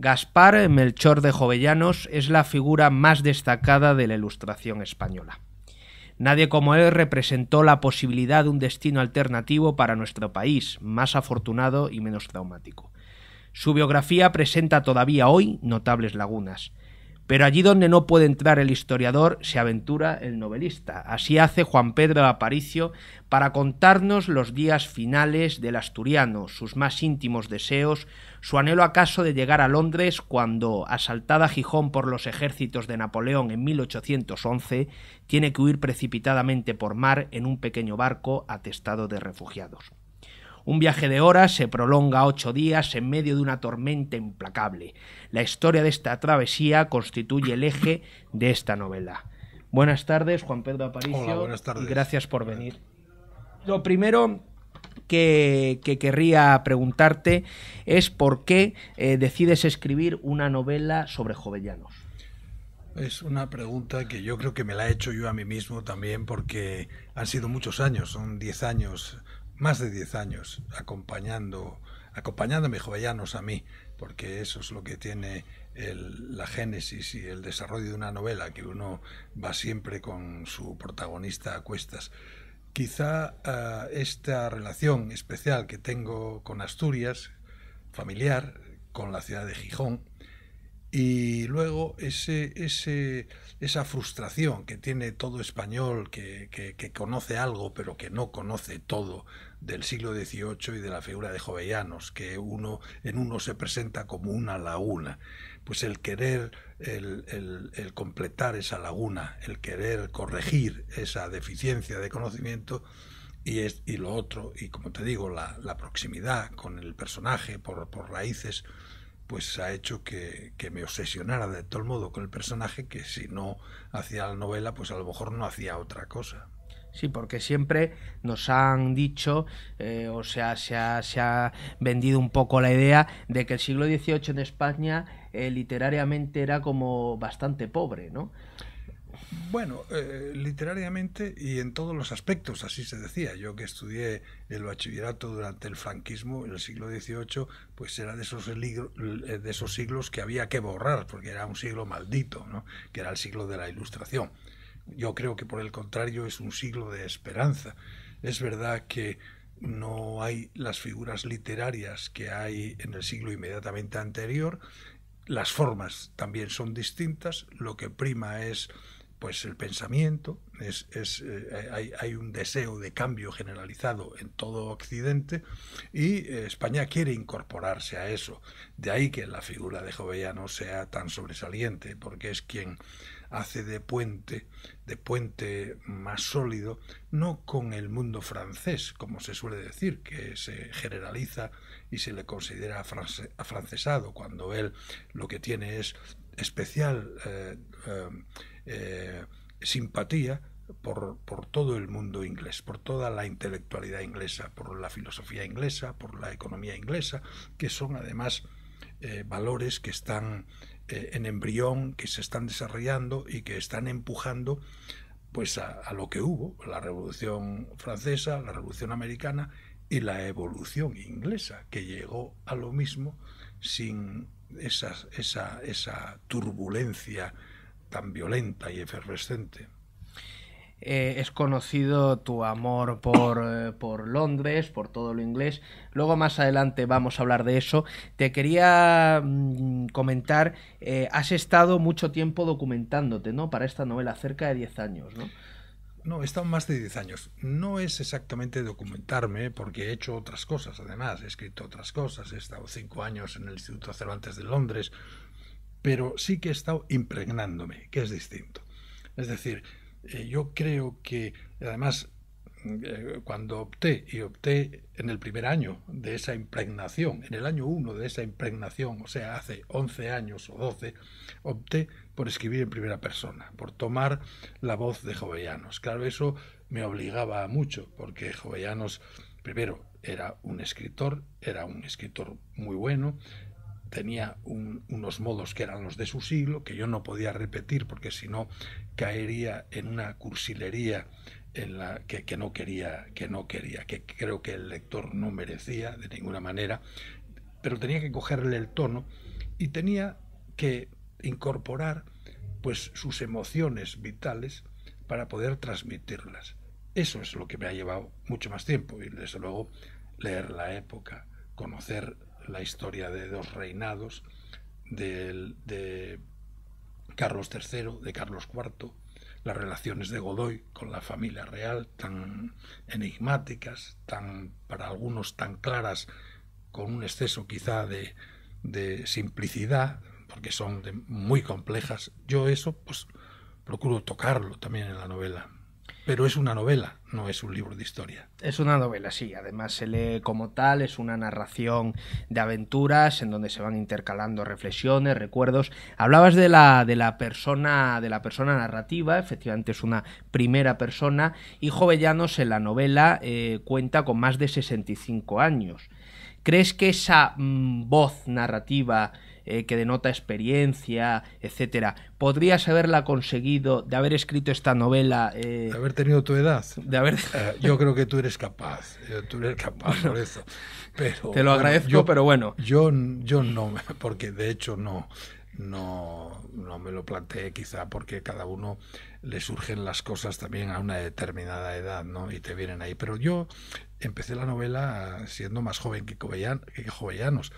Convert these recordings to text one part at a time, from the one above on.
Gaspar Melchor de Jovellanos es la figura más destacada de la Ilustración española. Nadie como él representó la posibilidad de un destino alternativo para nuestro país, más afortunado y menos traumático. Su biografía presenta todavía hoy notables lagunas. Pero allí donde no puede entrar el historiador, se aventura el novelista. Así hace Juan Pedro Aparicio para contarnos los días finales del asturiano, sus más íntimos deseos, su anhelo acaso de llegar a Londres cuando, asaltada Gijón por los ejércitos de Napoleón en 1811, tiene que huir precipitadamente por mar en un pequeño barco atestado de refugiados. Un viaje de horas se prolonga ocho días en medio de una tormenta implacable. La historia de esta travesía constituye el eje de esta novela. Buenas tardes, Juan Pedro Aparicio. Hola, buenas tardes. Y gracias por venir. Lo primero, que, querría preguntarte es por qué eh, decides escribir una novela sobre jovellanos. Es una pregunta que yo creo que me la he hecho yo a mí mismo también porque han sido muchos años, son 10 años, más de 10 años acompañando acompañándome jovellanos a mí, porque eso es lo que tiene la génesis y el desarrollo de una novela, que uno va siempre con su protagonista a cuestas. Quizá ah, esta relación especial que tengo con Asturias, familiar, con la ciudad de Gijón, y luego esa frustración que tiene todo español que, conoce algo pero que no conoce todo del siglo XVIII y de la figura de Jovellanos, que uno, en uno se presenta como una laguna pues el querer, el, completar esa laguna, el querer corregir esa deficiencia de conocimiento, y, es, y lo otro, y como te digo, la, proximidad con el personaje por, por raíces, pues ha hecho que, me obsesionara de todo modo con el personaje que si no hacía la novela, pues a lo mejor no hacía otra cosa. Sí, porque siempre nos han dicho, eh, o sea, se ha, se ha vendido un poco la idea de que el siglo XVIII en España eh, literariamente era como bastante pobre, ¿no? Bueno, eh, literariamente y en todos los aspectos, así se decía. Yo que estudié el bachillerato durante el franquismo, en el siglo XVIII, pues era de esos, eh, de esos siglos que había que borrar, porque era un siglo maldito, ¿no? que era el siglo de la Ilustración. Yo creo que por el contrario es un siglo de esperanza. Es verdad que no hay las figuras literarias que hay en el siglo inmediatamente anterior, las formas también son distintas, lo que prima es pues el pensamiento, eh, hay, un deseo de cambio generalizado en todo Occidente y eh, España quiere incorporarse a eso. De ahí que la figura de Jovellano sea tan sobresaliente, porque es quien hace de puente, de puente más sólido, no con el mundo francés, como se suele decir, que se generaliza y se le considera afrancesado, cuando él lo que tiene es especial eh, eh, eh, simpatía por, todo el mundo inglés, por toda la intelectualidad inglesa, por la filosofía inglesa, por la economía inglesa, que son además valores que están en embrión, que se están desarrollando y que están empujando pues a lo que hubo, la Revolución Francesa, la Revolución Americana y la evolución inglesa, que llegó a lo mismo sin esa, turbulencia tan violenta y efervescente. Eh, es conocido tu amor por, eh, por, Londres, por todo lo inglés. Luego más adelante vamos a hablar de eso. Te quería mm, comentar, eh, has estado mucho tiempo documentándote, ¿no? Para esta novela, cerca de 10 años, no, he estado más de 10 años. No es exactamente documentarme, porque he hecho otras cosas, además, he escrito otras cosas. He estado 5 años en el Instituto Cervantes de Londres, pero sí que he estado impregnándome, que es distinto. Es decir, eh, yo creo que, además, mm, eh, cuando opté, y opté en el primer año de esa impregnación, en el año 1 de esa impregnación, o sea, hace 11 años o 12, opté por escribir en primera persona, por tomar la voz de Jovellanos. Claro, eso me obligaba mucho, porque Jovellanos, primero, era un escritor, era un escritor muy bueno, tenía unos modos que eran los de su siglo, que yo no podía repetir porque si no caería en una cursilería en la que, no quería, que no quería, que creo que el lector no merecía de ninguna manera, pero tenía que cogerle el tono y tenía que incorporar pues sus emociones vitales para poder transmitirlas. Eso es lo que me ha llevado mucho más tiempo y desde luego leer la época, conocer la historia de dos reinados, de, Carlos III, de Carlos IV, las relaciones de Godoy con la familia real, tan enigmáticas, tan para algunos tan claras, con un exceso quizá de, de simplicidad, porque son muy complejas. Yo eso, pues, procuro tocarlo también en la novela. Pero es una novela, no es un libro de historia. Es una novela, sí. Además se lee como tal, es una narración de aventuras en donde se van intercalando reflexiones, recuerdos. Hablabas de la, de la persona, de la persona narrativa, efectivamente es una primera persona. Y Jovellanos en la novela eh, cuenta con más de 65 años. ¿Crees que esa mm, voz narrativa eh, que denota experiencia, etcétera. ¿Podrías haberla conseguido de haber escrito esta novela? Eh, de haber tenido tu edad. De haber... Eh, yo creo que tú eres capaz. Tú eres capaz por eso. te lo agradezco, pero bueno. Yo, yo no, porque de hecho no. No, no, me lo planteé quizá porque cada uno le surgen las cosas también a una determinada edad, ¿no? Y te vienen ahí. Pero yo empecé la novela siendo más joven que, Jovellanos,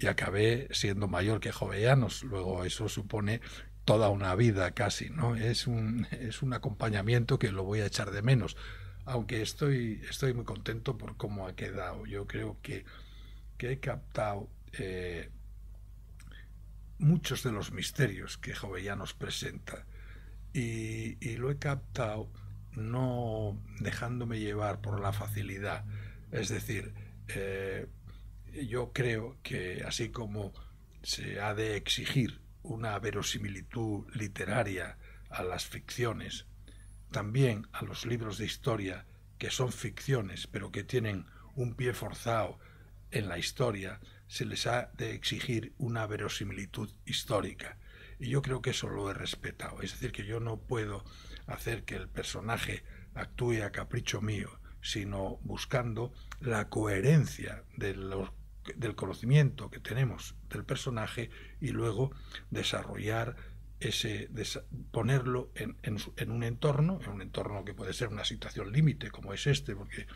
y acabé siendo mayor que Jovellanos. Luego eso supone toda una vida casi, ¿no? Es un, es un acompañamiento que lo voy a echar de menos, aunque estoy, estoy muy contento por cómo ha quedado. Yo creo que, he captado eh, muchos de los misterios que Jovellanos presenta y, lo he captado no dejándome llevar por la facilidad, es decir, eh, yo creo que así como se ha de exigir una verosimilitud literaria a las ficciones, también a los libros de historia que son ficciones pero que tienen un pie forzado en la historia, se les ha de exigir una verosimilitud histórica. Y yo creo que eso lo he respetado. Es decir, que yo no puedo hacer que el personaje actúe a capricho mío, sino buscando la coherencia de los del conocimiento que tenemos del personaje y luego desarrollar ese ponerlo en, un entorno, en un entorno que puede ser una situación límite como es este, porque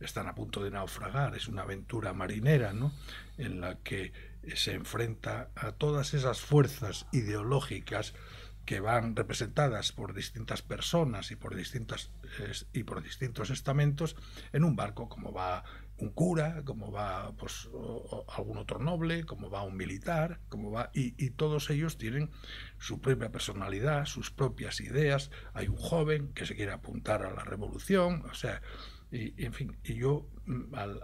están a punto de naufragar, es una aventura marinera, ¿no? En la que se enfrenta a todas esas fuerzas ideológicas que van representadas por distintas personas y por distintas eh, y por distintos estamentos en un barco como va un cura, como va pues, algún otro noble, como va un militar, como va y, todos ellos tienen su propia personalidad, sus propias ideas. Hay un joven que se quiere apuntar a la revolución, o sea, y, en fin. Y yo mm, al,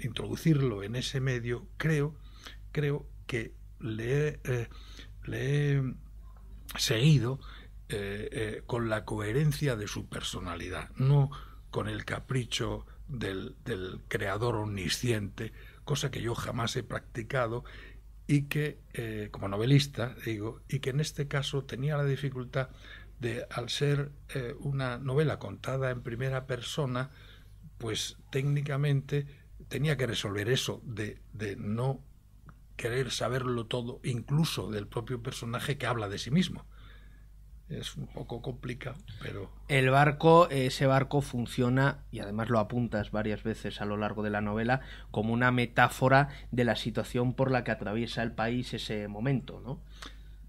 introducirlo en ese medio creo, creo que le, he eh, seguido eh, eh, con la coherencia de su personalidad, no con el capricho del, creador omnisciente, cosa que yo jamás he practicado y que, eh, como novelista, digo, y que en este caso tenía la dificultad de, al ser eh, una novela contada en primera persona, pues técnicamente tenía que resolver eso de no querer saberlo todo, incluso del propio personaje que habla de sí mismo es un poco complicado, pero... El barco, ese barco funciona, y además lo apuntas varias veces a lo largo de la novela, como una metáfora de la situación por la que atraviesa el país ese momento, ¿no?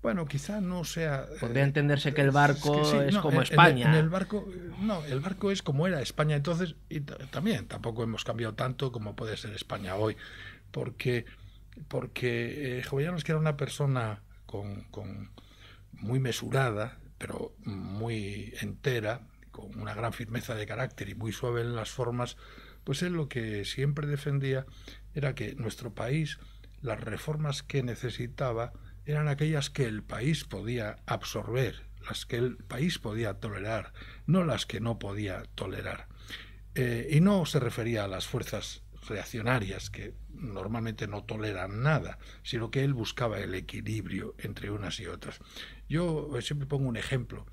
Bueno, quizá no sea... Eh, Podría entenderse que el barco es, como España. el, barco, no, el barco es como era España entonces, y también tampoco hemos cambiado tanto como puede ser España hoy, porque, porque eh, Jovellanos, que era una persona con, con muy mesurada, pero muy entera, con una gran firmeza de carácter y muy suave en las formas, pues él lo que siempre defendía era que nuestro país, las reformas que necesitaba, eran aquellas que el país podía absorber, las que el país podía tolerar, no las que no podía tolerar. Eh, y no se refería a las fuerzas reaccionarias que normalmente no toleran nada, sino que él buscaba el equilibrio entre unas y otras. Yo eh, siempre pongo un ejemplo.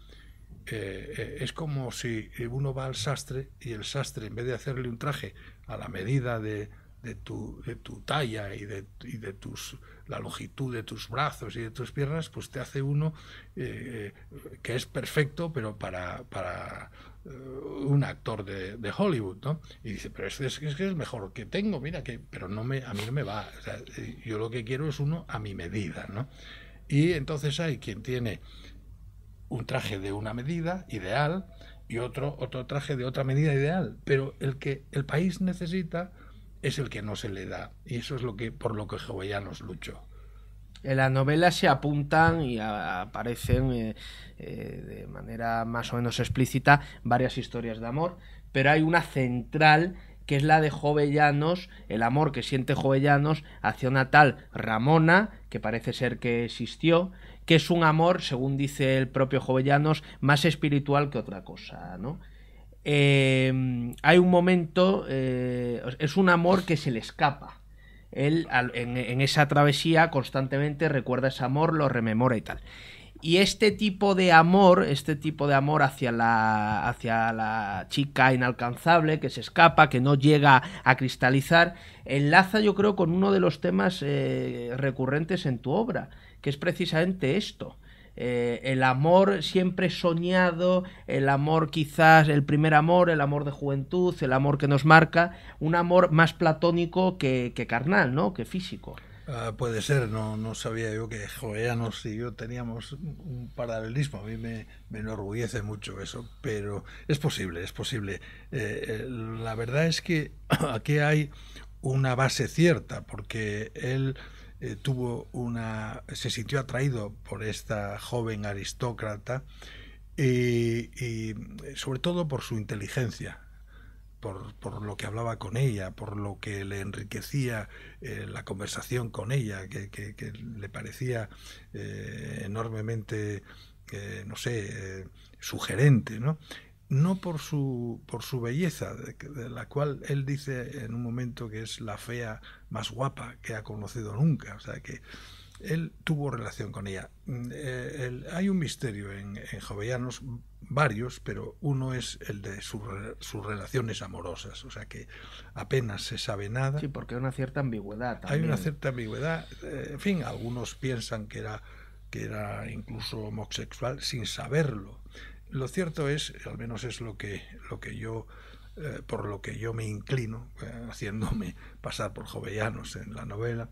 Eh, eh, es como si uno va al sastre y el sastre, en vez de hacerle un traje a la medida de, de, tu, talla y de, tus, la longitud de tus brazos y de tus piernas, pues te hace uno que es perfecto, pero para, para eh, un actor de, Hollywood, Y dice, pero es, es, que es el mejor que tengo, mira, que, pero no me, a mí no me va. Eh, yo lo que quiero es uno a mi medida, ¿no? Y entonces hay quien tiene un traje de una medida ideal y otro, otro traje de otra medida ideal, pero el que el país necesita es el que no se le da. Y eso es lo que, por lo que Jovellanos luchó en la novela se apuntan y aparecen eh, eh, de manera más o menos explícita varias historias de amor, pero hay una central que es la de Jovellanos, el amor que siente Jovellanos hacia una tal Ramona, que parece ser que existió, que es un amor, según dice el propio Jovellanos, más espiritual que otra cosa, ¿no? Eh, hay un momento, es un amor que se le escapa él en, esa travesía constantemente recuerda ese amor, lo rememora y tal. Y este tipo de amor, este tipo de amor hacia la, hacia la chica inalcanzable que se escapa, que no llega a cristalizar, enlaza yo creo con uno de los temas eh, recurrentes en tu obra, que es precisamente esto. Eh, el amor siempre soñado, el amor quizás, el primer amor, el amor de juventud, el amor que nos marca, un amor más platónico que, carnal, ¿no? Que físico. Ah, puede ser, no, no sabía yo que Joéanos y yo teníamos un paralelismo. A mí me, me enorgullece mucho eso, pero es posible, es posible. Eh, eh, la verdad es que aquí hay una base cierta, porque él eh, tuvo una, se sintió atraído por esta joven aristócrata eh, y, eh, sobre todo por su inteligencia, por, lo que hablaba con ella, por lo que le enriquecía la conversación con ella, que, le parecía enormemente, no sé, sugerente, ¿no? No por su, por su belleza, de, la cual él dice en un momento que es la fea más guapa que ha conocido nunca. O sea que él tuvo relación con ella. Mm, eh, hay un misterio en, Jovellanos, varios, pero uno es el de sus relaciones amorosas, o sea que apenas se sabe nada. Sí, porque hay una cierta ambigüedad. También. Hay una cierta ambigüedad. Eh, en fin, algunos piensan que era, que era incluso homosexual sin saberlo. Lo cierto es, al menos es lo que, lo que yo eh, por lo que yo me inclino, eh, haciéndome pasar por jovellanos en la novela,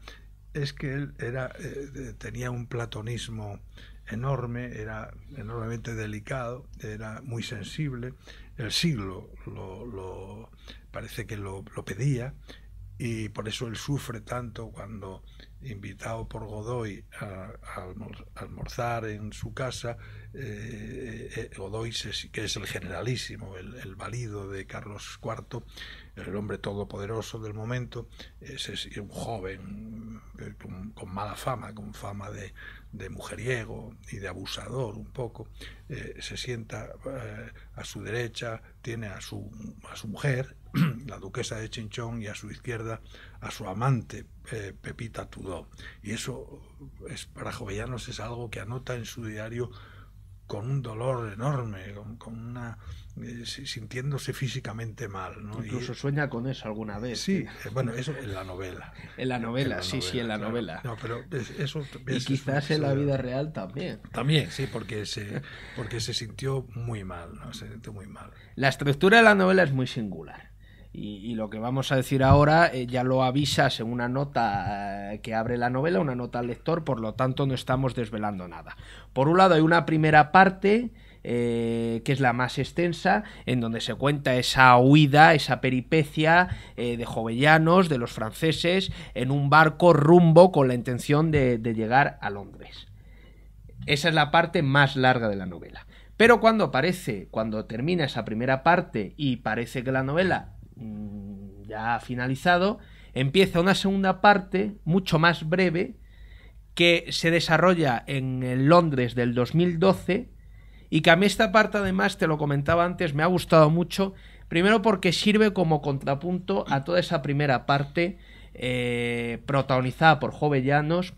es que él era, eh, tenía un platonismo enorme, era enormemente delicado, era muy sensible, el siglo lo, parece que lo, lo pedía y por eso él sufre tanto cuando invitado por Godoy a, almorzar en su casa, eh, eh, Godoy, que es el generalísimo, el, valido de Carlos IV, el hombre todopoderoso del momento, es, un joven eh, con, mala fama, con fama de, mujeriego y de abusador un poco, se sienta a su derecha, tiene a su, a su mujer la duquesa de Chinchón y a su izquierda a su amante eh, Pepita Tudó. Y eso eh, es, para Jovellanos es algo que anota en su diario con un dolor enorme, con, una eh, sintiéndose físicamente mal. Incluso sueña con eso alguna vez. Sí, bueno, eso en la novela. En la novela, sí, sí, en la novela. No, pero eso, y quizás en la vida real también. También, sí, porque se, porque se sintió muy mal, se sintió muy mal. La estructura de la novela es muy singular. Y, lo que vamos a decir ahora eh, ya lo avisas en una nota eh, que abre la novela, una nota al lector, por lo tanto no estamos desvelando nada. Por un lado hay una primera parte eh, que es la más extensa, en donde se cuenta esa huida, esa peripecia de jovellanos, de los franceses, en un barco rumbo con la intención de, llegar a Londres. Esa es la parte más larga de la novela. Pero cuando aparece, cuando termina esa primera parte y parece que la novela Mm, ya ha finalizado, empieza una segunda parte mucho más breve que se desarrolla en Londres del 2012 y que a mí esta parte además, te lo comentaba antes, me ha gustado mucho, primero porque sirve como contrapunto a toda esa primera parte eh, protagonizada por Jovellanos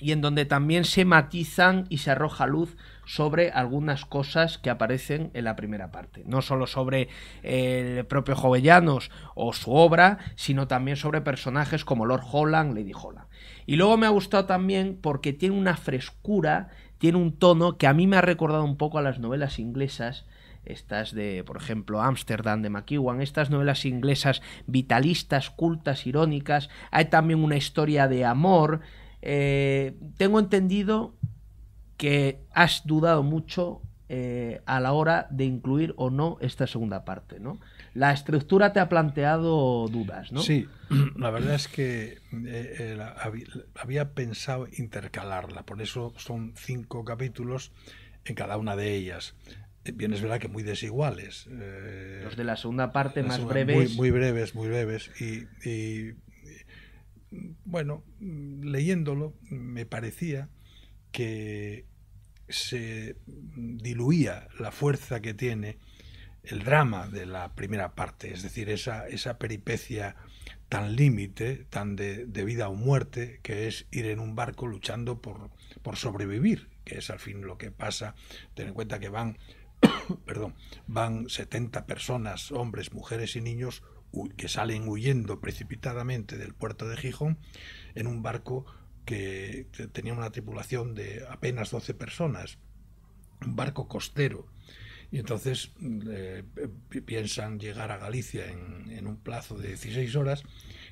y en donde también se matizan y se arroja luz sobre algunas cosas que aparecen en la primera parte. No solo sobre el propio Jovellanos o su obra, sino también sobre personajes como Lord Holland, Lady Holland. Y luego me ha gustado también porque tiene una frescura, tiene un tono que a mí me ha recordado un poco a las novelas inglesas, estas de, por ejemplo, Amsterdam de McEwan, estas novelas inglesas vitalistas, cultas, irónicas, hay también una historia de amor. Eh, tengo entendido que has dudado mucho eh, a la hora de incluir o no esta segunda parte, La estructura te ha planteado dudas, ¿no? Sí, la verdad es que eh, había pensado intercalarla, por eso son cinco capítulos en cada una de ellas. Eh, bien, es verdad que muy desiguales. Los de la segunda parte más breves. Muy, breves, muy breves. y bueno, leyéndolo me parecía que se diluía la fuerza que tiene el drama de la primera parte, es decir, esa, esa peripecia tan límite, tan de, vida o muerte, que es ir en un barco luchando por, por sobrevivir, que es al fin lo que pasa, ten en cuenta que van, perdón, van 70 personas, hombres, mujeres y niños, que salen huyendo precipitadamente del puerto de Gijón en un barco que tenía una tripulación de apenas 12 personas, un barco costero. Y entonces eh, piensan llegar a Galicia en, un plazo de 16 horas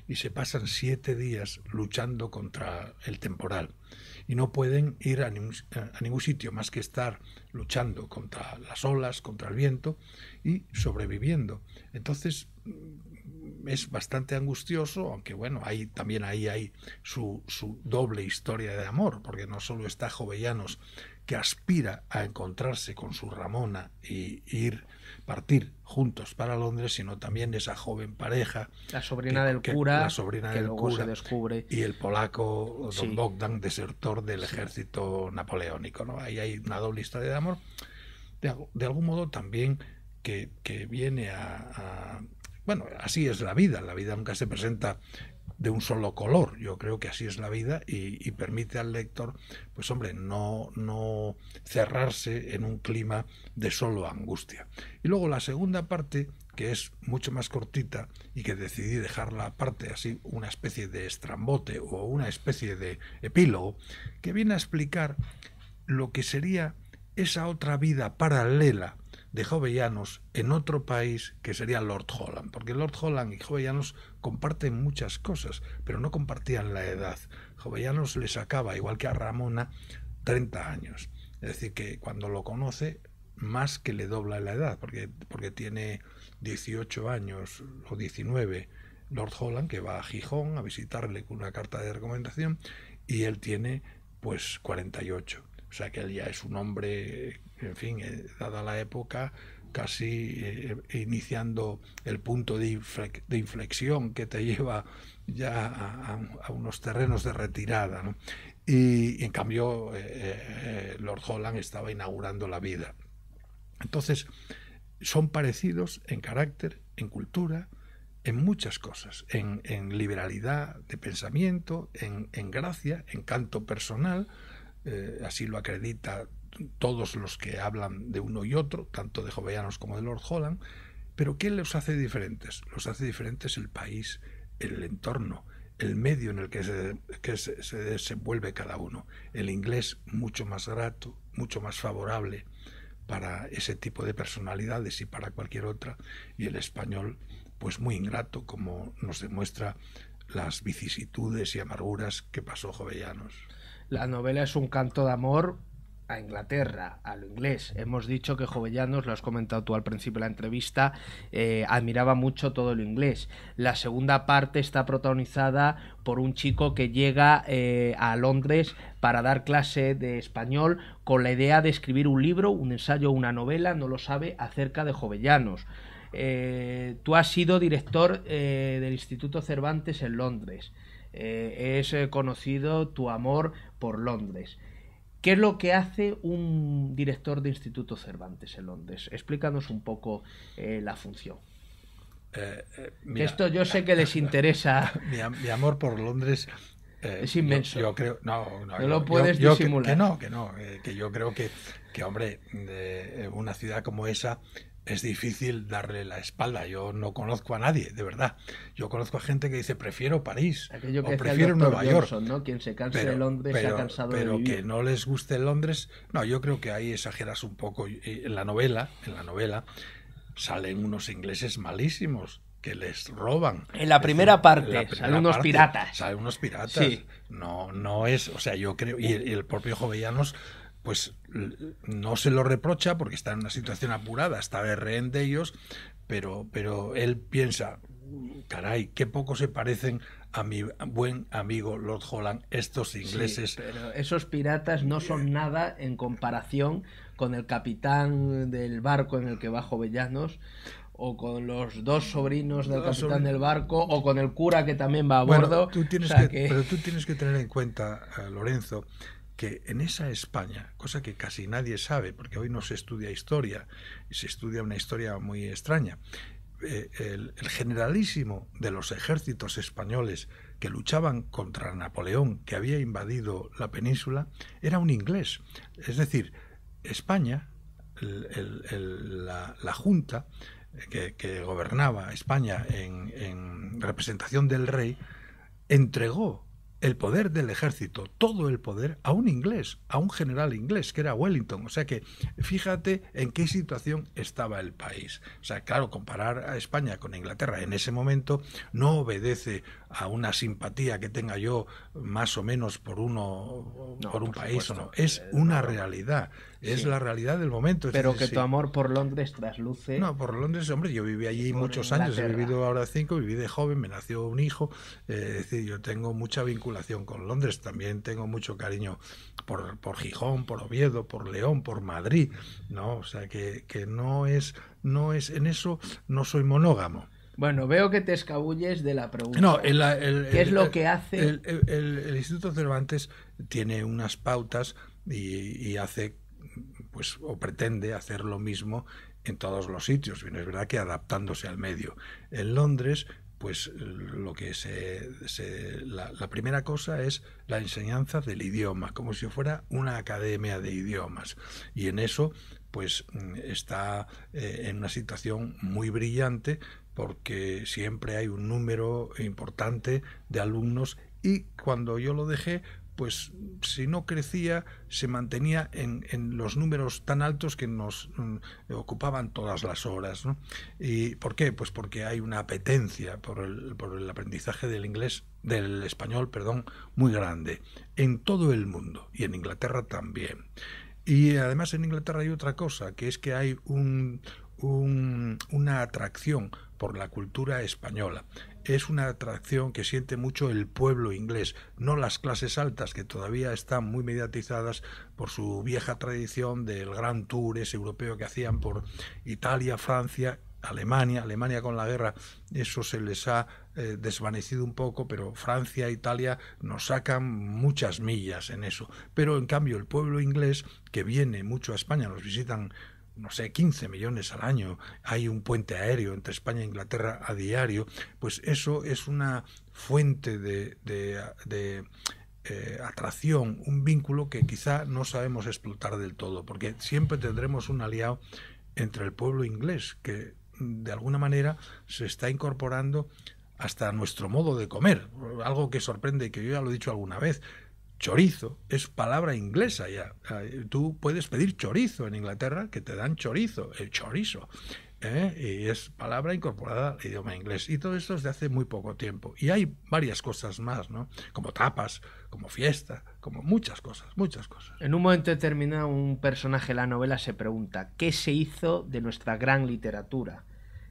y se pasan 7 días luchando contra el temporal. Y no pueden ir a ningún sitio más que estar luchando contra las olas, contra el viento y sobreviviendo. Entonces es bastante angustioso, aunque bueno, hay, también ahí hay su, doble historia de amor, porque no solo está Jovellanos que aspira a encontrarse con su Ramona y ir partir juntos para Londres, sino también esa joven pareja, la sobrina del cura, la sobrina que del cura se descubre y el polaco don Bogdan, desertor del ejército napoleónico, ¿no? Ahí hay una doble historia de amor. De, algún modo también que viene a, bueno, así es la vida, la vida nunca se presenta de un solo color. Yo creo que así es la vida y, permite al lector, pues hombre, no, no cerrarse en un clima de solo angustia. Y luego la segunda parte, que es mucho más cortita y que decidí dejarla aparte, así una especie de estrambote o una especie de epílogo, que viene a explicar lo que sería esa otra vida paralela de Jovellanos en otro país que sería Lord Holland, porque Lord Holland y Jovellanos comparten muchas cosas, pero no compartían la edad. Jovellanos le sacaba, igual que a Ramona, 30 años. Es decir, que cuando lo conoce, más que le dobla la edad, porque, porque tiene 18 años o 19. Lord Holland, que va a Gijón a visitarle con una carta de recomendación, y él tiene pues 48. O sea que él ya es un hombre en fin, eh, dada la época, casi eh, eh, iniciando el punto de, inflexión que te lleva ya a, unos terrenos de retirada. Y, en cambio, Lord Holland estaba inaugurando la vida. Entonces, son parecidos en carácter, en cultura, en muchas cosas, en, liberalidad de pensamiento, en, gracia, en canto personal, así lo acredita todos los que hablan de uno y otro, tanto de Jovellanos como de Lord Holland, pero ¿qué los hace diferentes? Los hace diferentes el país, el entorno, el medio en el que se, se desenvuelve cada uno. El inglés mucho más grato, mucho más favorable para ese tipo de personalidades y para cualquier otra, y el español pues muy ingrato, como nos demuestra las vicisitudes y amarguras que pasó Jovellanos. La novela es un canto de amor a Inglaterra, a lo inglés. Hemos dicho que Jovellanos, lo has comentado tú al principio de la entrevista, eh, admiraba mucho todo lo inglés. La segunda parte está protagonizada por un chico que llega eh, a Londres para dar clase de español con la idea de escribir un libro, un ensayo, una novela, no lo sabe, acerca de Jovellanos. Eh, tú has sido director del Instituto Cervantes en Londres. es conocido tu amor por Londres. ¿Qué es lo que hace un director de Instituto Cervantes en Londres? Explícanos un poco eh, la función. Eh, eh, esto yo sé que les interesa. mi amor por Londres eh, es inmenso. Yo, creo, no, lo puedes disimular. Que, no, que no, eh, que yo creo que, que hombre, de eh, una ciudad como esa es difícil darle la espalda. Yo no conozco a nadie, de verdad. Yo conozco a gente que dice prefiero París que o prefiero Nueva York. Quien se pero, de Londres ha cansado pero que no les guste Londres. No, yo creo que ahí exageras un poco. En la novela, en la novela salen unos ingleses malísimos que les roban. En la primera parte, salen unos piratas. Salen unos piratas. No, no es, o sea, yo creo, y el, propio Jovellanos pues no se lo reprocha porque está en una situación apurada, está de rehén de ellos, pero, pero él piensa, caray, qué poco se parecen a mi buen amigo Lord Holland, estos ingleses. pero esos piratas no son nada en comparación con el capitán del barco en el que va Jovellanos o con los dos sobrinos del capitán del barco, o con el cura que también va a bordo. Pero tú tienes que tener en cuenta, eh, Lorenzo, que en esa España, cosa que casi nadie sabe, porque hoy no se estudia historia, y se estudia una historia muy extraña, eh, el, generalísimo de los ejércitos españoles que luchaban contra Napoleón, que había invadido la península, era un inglés. Es decir, España, la Junta, que, gobernaba España en, representación del rey, entregó el poder del ejército, todo el poder, a un inglés, a un general inglés, que era Wellington. O sea que fíjate en qué situación estaba el país. O sea, claro, comparar a España con Inglaterra en ese momento no obedece a una simpatía que tenga yo más o menos por uno, por un país. No, es eh, una realidad es la realidad del momento. Pero que tu amor por Londres trasluce. No, por Londres, hombre, yo viví allí muchos años, he vivido ahora cinco, viví de joven, me nació un hijo, eh, es decir, yo tengo mucha vinculación con Londres, también tengo mucho cariño por, por Gijón, por Oviedo, por León, por Madrid, ¿no? O sea, que, no es, no es, en eso no soy monógamo. Bueno, veo que te escabulles de la pregunta. No, ¿Qué es lo que hace? El, Instituto Cervantes tiene unas pautas y hace pues, o pretende hacer lo mismo en todos los sitios, bien es verdad que adaptándose al medio. En Londres, pues lo que se, la, primera cosa es la enseñanza del idioma, como si fuera una academia de idiomas. Y en eso, pues está eh, en una situación muy brillante porque siempre hay un número importante de alumnos y cuando yo lo dejé, pues si no crecía, se mantenía en, los números tan altos que nos mm, ocupaban todas las horas. ¿Y por qué? Pues porque hay una apetencia por el, por el aprendizaje del inglés, del español, perdón, muy grande, en todo el mundo y en Inglaterra también. Y además en Inglaterra hay otra cosa, que es que hay un, una atracción por la cultura española es una atracción que siente mucho el pueblo inglés, no las clases altas que todavía están muy mediatizadas por su vieja tradición del gran tour europeo que hacían por Italia, Francia Alemania, Alemania con la guerra, eso se les ha eh, desvanecido un poco, pero Francia, e Italia nos sacan muchas millas en eso. Pero en cambio el pueblo inglés, que viene mucho a España, nos visitan no sé, 15 millones al año, hay un puente aéreo entre España e Inglaterra a diario, pues eso es una fuente de, eh, atracción, un vínculo que quizá no sabemos explotar del todo, porque siempre tendremos un aliado entre el pueblo inglés, que de alguna manera se está incorporando hasta nuestro modo de comer, algo que sorprende, que yo ya lo he dicho alguna vez, chorizo es palabra inglesa ya. Tú puedes pedir chorizo en Inglaterra, que te dan chorizo, el eh, chorizo. ¿eh? Y es palabra incorporada al idioma inglés. Y todo esto es de hace muy poco tiempo. Y hay varias cosas más, ¿no? Como tapas, como fiesta, como muchas cosas, muchas cosas. En un momento determinado, un personaje de la novela se pregunta, ¿qué se hizo de nuestra gran literatura?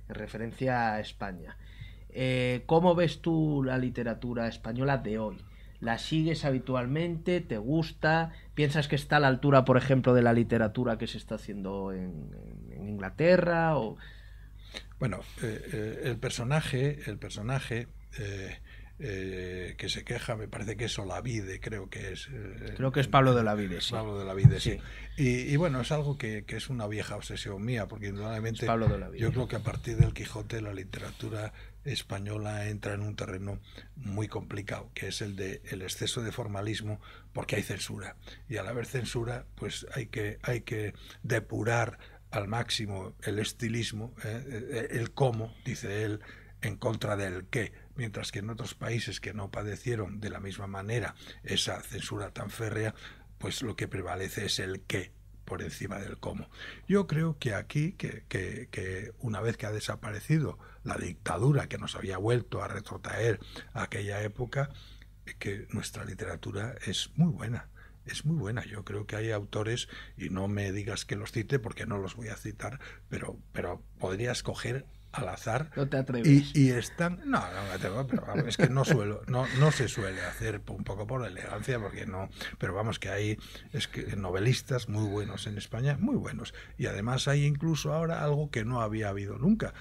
En referencia a España. Eh, ¿Cómo ves tú la literatura española de hoy? la sigues habitualmente, te gusta, piensas que está a la altura, por ejemplo, de la literatura que se está haciendo en, Inglaterra o... Bueno, eh, eh, el personaje, el personaje eh, eh, que se queja, me parece que es Olavide, creo que es. Eh, creo que es Pablo de la eh, sí. Pablo de la sí. sí. Y, bueno, es algo que, es una vieja obsesión mía, porque indudablemente yo creo que a partir del Quijote la literatura española entra en un terreno muy complicado, que es el de el exceso de formalismo, porque hay censura. Y al haber censura, pues hay que, hay que depurar al máximo el estilismo, el cómo, dice él, en contra del qué mientras que en otros países que no padecieron de la misma manera esa censura tan férrea, pues lo que prevalece es el qué por encima del cómo. Yo creo que aquí, que, una vez que ha desaparecido la dictadura que nos había vuelto a retrotraer aquella época, que nuestra literatura es muy buena. Es muy buena, yo creo que hay autores, y no me digas que los cite porque no los voy a citar, pero, pero podría escoger al azar. No te atreves. Y, están. No, no pero es que no suelo, no, no se suele hacer un poco por elegancia, porque no. Pero vamos, que hay es novelistas muy buenos en España, muy buenos. Y además hay incluso ahora algo que no había habido nunca.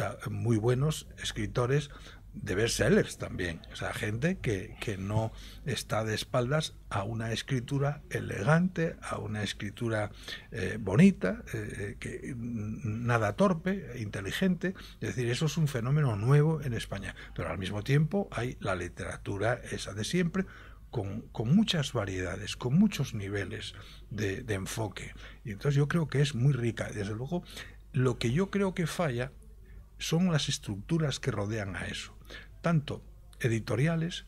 Ah, muy buenos escritores de bestsellers también. O sea, gente que, no está de espaldas a una escritura elegante, a una escritura eh, bonita, eh, eh, que mm, nada torpe, inteligente. Es decir, eso es un fenómeno nuevo en España. Pero al mismo tiempo hay la literatura esa de siempre. Con, muchas variedades, con muchos niveles de, de enfoque. Y entonces yo creo que es muy rica. Desde luego, lo que yo creo que falla son las estructuras que rodean a eso tanto editoriales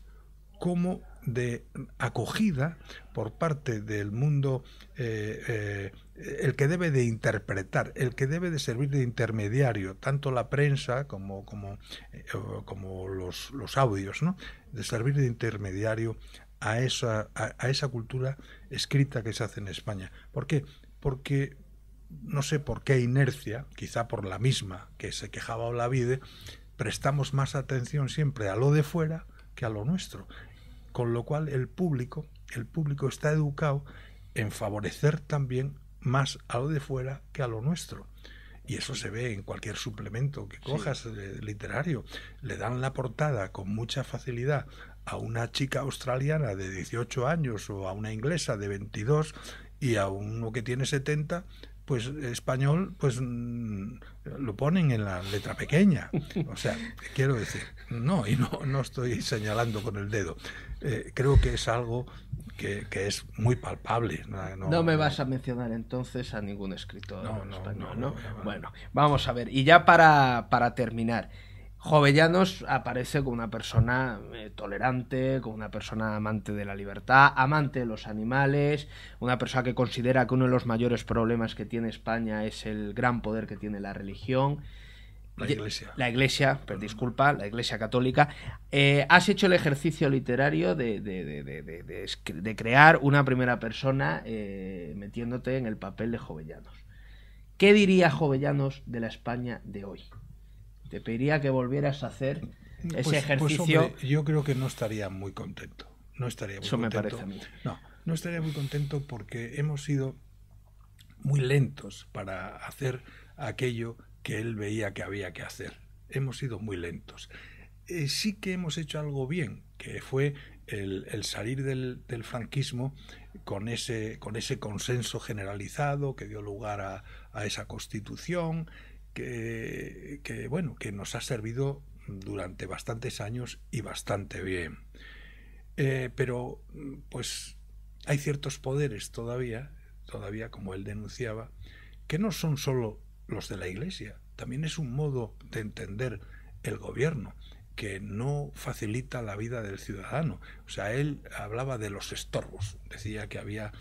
como de acogida por parte del mundo, eh, eh, el que debe de interpretar, el que debe de servir de intermediario, tanto la prensa como, como, eh, como los, audios, ¿no? de servir de intermediario a esa, esa cultura escrita que se hace en España. ¿Por qué? Porque no sé por qué inercia, quizá por la misma que se quejaba Olavide, prestamos más atención siempre a lo de fuera que a lo nuestro. Con lo cual el público, el público está educado en favorecer también más a lo de fuera que a lo nuestro. Y eso se ve en cualquier suplemento que cojas eh, literario. Le dan la portada con mucha facilidad a una chica australiana de 18 años o a una inglesa de 22 y a uno que tiene 70 pues español, pues mm, lo ponen en la letra pequeña. O sea, quiero decir, no, y no, no estoy señalando con el dedo. Eh, creo que es algo que, es muy palpable. No, me vas a mencionar entonces a ningún escritor español, ¿no? Bueno, vamos a ver. Y ya para, para terminar. Jovellanos aparece como una persona eh, tolerante, como una persona amante de la libertad, amante de los animales, una persona que considera que uno de los mayores problemas que tiene España es el gran poder que tiene la religión. La Iglesia. La Iglesia, pero disculpa, la Iglesia Católica. Eh, has hecho el ejercicio literario de, crear una primera persona eh, metiéndote en el papel de Jovellanos. ¿Qué diría Jovellanos de la España de hoy? Te pediría que volvieras a hacer ese pues, pues, ejercicio. yo creo que no estaría muy contento. No estaría muy Eso me parece a mí. No, no estaría muy contento porque hemos sido muy lentos para hacer aquello que él veía que había que hacer. Hemos sido muy lentos. Eh, sí que hemos hecho algo bien, que fue el, salir del, franquismo con ese, con ese consenso generalizado que dio lugar a esa constitución, que, bueno, que nos ha servido durante bastantes años y bastante bien. Eh, pero pues hay ciertos poderes todavía, todavía como él denunciaba, que no son solo los de la Iglesia, también es un modo de entender el gobierno que no facilita la vida del ciudadano. O sea, él hablaba de los estorbos, decía que había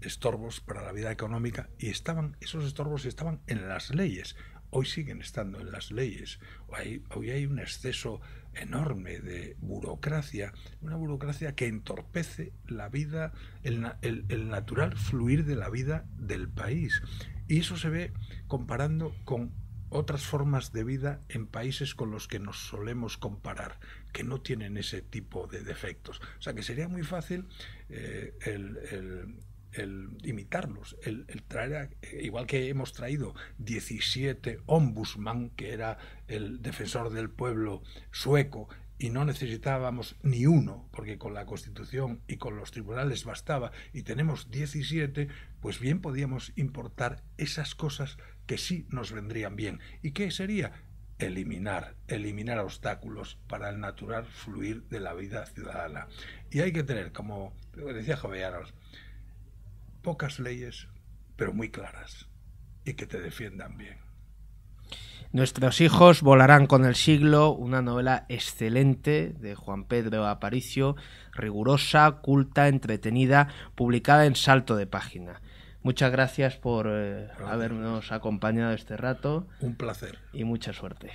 estorbos para la vida económica y estaban esos estorbos estaban en las leyes, hoy siguen estando en las leyes. Hoy, hay un exceso enorme de burocracia, una burocracia que entorpece la vida, el, el, natural fluir de la vida del país. Y eso se ve comparando con otras formas de vida en países con los que nos solemos comparar, que no tienen ese tipo de defectos. O sea que sería muy fácil eh, el, el imitarlos, el, traer, eh, igual que hemos traído 17 ombudsman, que era el defensor del pueblo sueco, y no necesitábamos ni uno, porque con la Constitución y con los tribunales bastaba, y tenemos 17, pues bien podíamos importar esas cosas que sí nos vendrían bien. ¿Y qué sería? Eliminar, eliminar obstáculos para el natural fluir de la vida ciudadana. Y hay que tener, como decía aros pocas leyes, pero muy claras, y que te defiendan bien. Nuestros hijos volarán con el siglo, una novela excelente de Juan Pedro Aparicio, rigurosa, culta, entretenida, publicada en salto de página. Muchas gracias por eh, habernos acompañado este rato. Un placer. Y mucha suerte.